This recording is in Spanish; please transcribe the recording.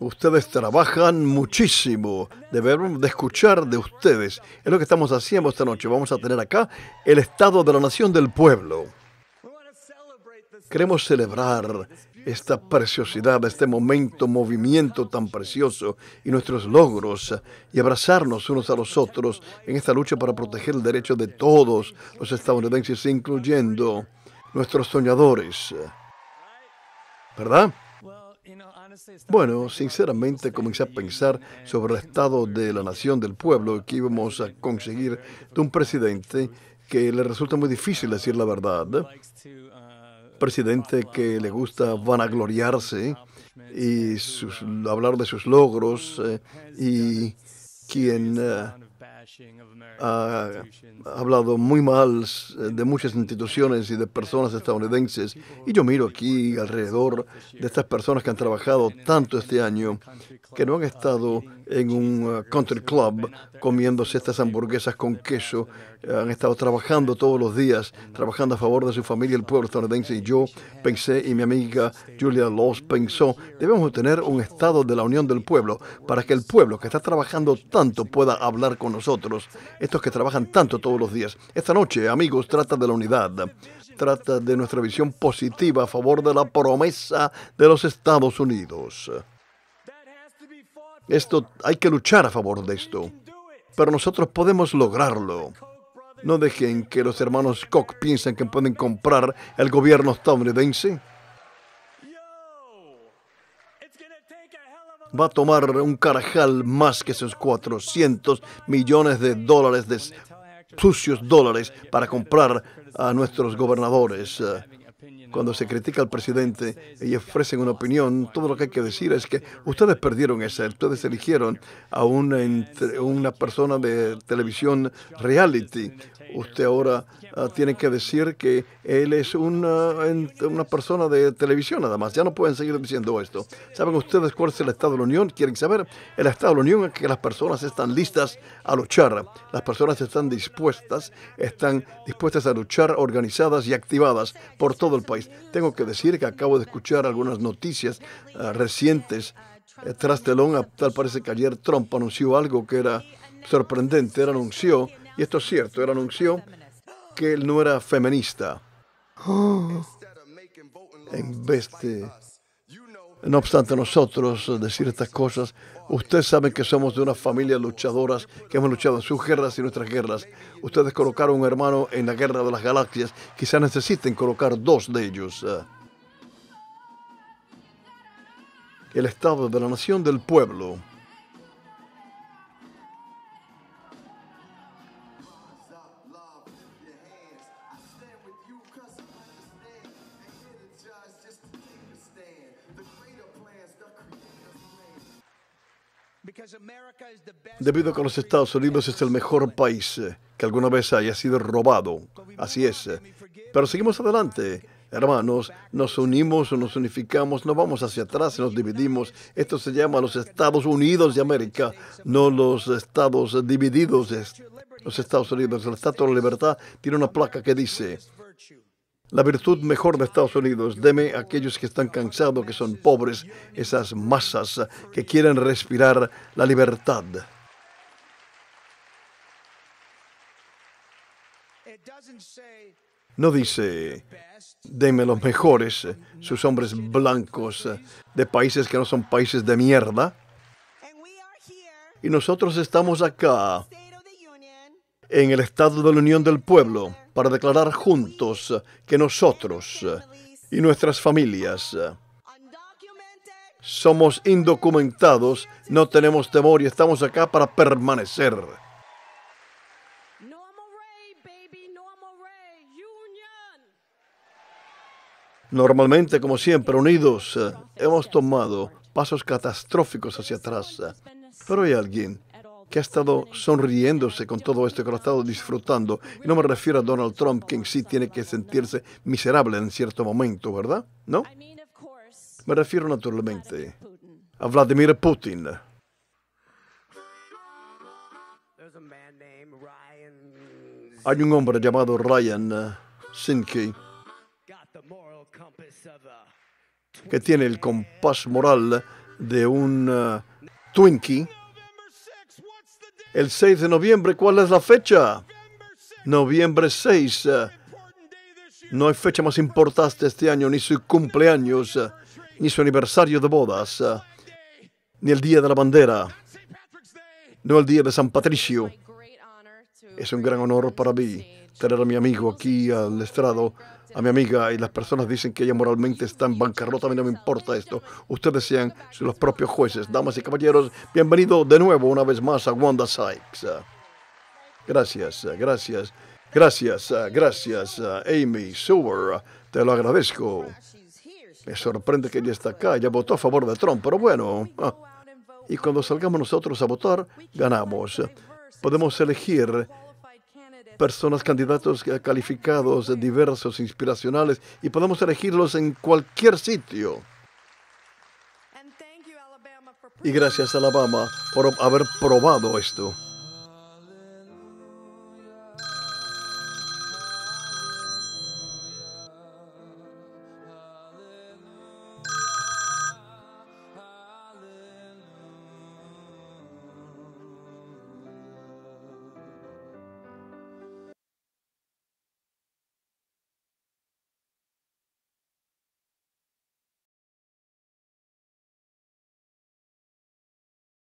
Ustedes trabajan muchísimo. Debemos de escuchar de ustedes. Es lo que estamos haciendo esta noche. Vamos a tener acá el estado de la nación del pueblo. Queremos celebrar esta preciosidad, este momento, movimiento tan precioso y nuestros logros y abrazarnos unos a los otros en esta lucha para proteger el derecho de todos los estadounidenses, incluyendo nuestros soñadores. ¿verdad? Bueno, sinceramente comencé a pensar sobre el estado de la nación, del pueblo, que íbamos a conseguir de un presidente que le resulta muy difícil decir la verdad, presidente que le gusta vanagloriarse y hablar de sus logros eh, y quien este eh, ha hablado muy mal de muchas instituciones y de personas este estadounidenses. Y yo miro aquí alrededor de estas personas que han trabajado tanto este año, que no han estado en un uh, country club comiéndose estas hamburguesas con queso. Uh, han estado trabajando todos los días, trabajando a favor de su familia, el pueblo estadounidense. Y yo pensé, y mi amiga Julia Laws pensó, debemos tener un estado de la unión del pueblo para que el pueblo que está trabajando tanto pueda hablar con nosotros, estos que trabajan tanto todos los días. Esta noche, amigos, trata de la unidad, trata de nuestra visión positiva a favor de la promesa de los Estados Unidos. Esto hay que luchar a favor de esto. Pero nosotros podemos lograrlo. No dejen que los hermanos Koch piensen que pueden comprar el gobierno estadounidense. Va a tomar un carajal más que esos 400 millones de dólares de sucios dólares para comprar a nuestros gobernadores cuando se critica al presidente y ofrecen una opinión, todo lo que hay que decir es que ustedes perdieron esa, ustedes eligieron a una, una persona de televisión reality, usted ahora ah, tiene que decir que él es una, ah, una persona de televisión, además. Ya no pueden seguir diciendo esto. ¿Saben ustedes cuál es el Estado de la Unión? ¿Quieren saber? El Estado de la Unión es que las personas están listas a luchar. Las personas están dispuestas, están dispuestas a luchar organizadas y activadas por todo el país. Tengo que decir que acabo de escuchar algunas noticias ah, recientes. Eh, tras telón, tal parece que ayer Trump anunció algo que era sorprendente. anunció y esto es cierto, él anunció que él no era feminista. En no obstante nosotros decir estas cosas, ustedes saben que somos de una familia luchadoras, que hemos luchado en sus guerras y nuestras guerras. Ustedes colocaron un hermano en la guerra de las galaxias, quizás necesiten colocar dos de ellos. El Estado de la Nación del Pueblo. debido a que los Estados Unidos es el mejor país eh, que alguna vez haya sido robado. Así es. Eh. Pero seguimos adelante. Hermanos, nos unimos, o nos unificamos, no vamos hacia atrás, nos dividimos. Esto se llama los Estados Unidos de América, no los estados divididos los Estados Unidos. el Estado de la Libertad tiene una placa que dice, la virtud mejor de Estados Unidos, deme a aquellos que están cansados, que son pobres, esas masas que quieren respirar la libertad. No dice, deme los mejores, sus hombres blancos, de países que no son países de mierda. Y nosotros estamos acá en el estado de la unión del pueblo para declarar juntos que nosotros y nuestras familias somos indocumentados, no tenemos temor y estamos acá para permanecer. Normalmente, como siempre, unidos, eh, hemos tomado pasos catastróficos hacia atrás. Eh, pero hay alguien que ha estado sonriéndose con todo esto, que ha estado disfrutando. Y no me refiero a Donald Trump, quien sí tiene que sentirse miserable en cierto momento, ¿verdad? ¿No? Me refiero naturalmente a Vladimir Putin. Hay un hombre llamado Ryan Sinke que tiene el compás moral de un eh, Twinkie el 6 de noviembre. ¿Cuál es la fecha? Noviembre 6. No hay fecha más importante este año, ni su cumpleaños, ni su aniversario de bodas, ni el Día de la Bandera, no el Día de San Patricio. Es un gran honor para mí tener a mi amigo aquí al estrado, a mi amiga, y las personas dicen que ella moralmente está en bancarrota. A mí no me importa esto. Ustedes sean los propios jueces. Damas y caballeros, bienvenido de nuevo una vez más a Wanda Sykes. Gracias, gracias, gracias, gracias, Amy Sewer. Te lo agradezco. Me sorprende que ella está acá. Ella votó a favor de Trump, pero bueno. Y cuando salgamos nosotros a votar, ganamos. Podemos elegir personas, candidatos eh, calificados, eh, diversos, inspiracionales, y podemos elegirlos en cualquier sitio. Y gracias Alabama por haber probado esto.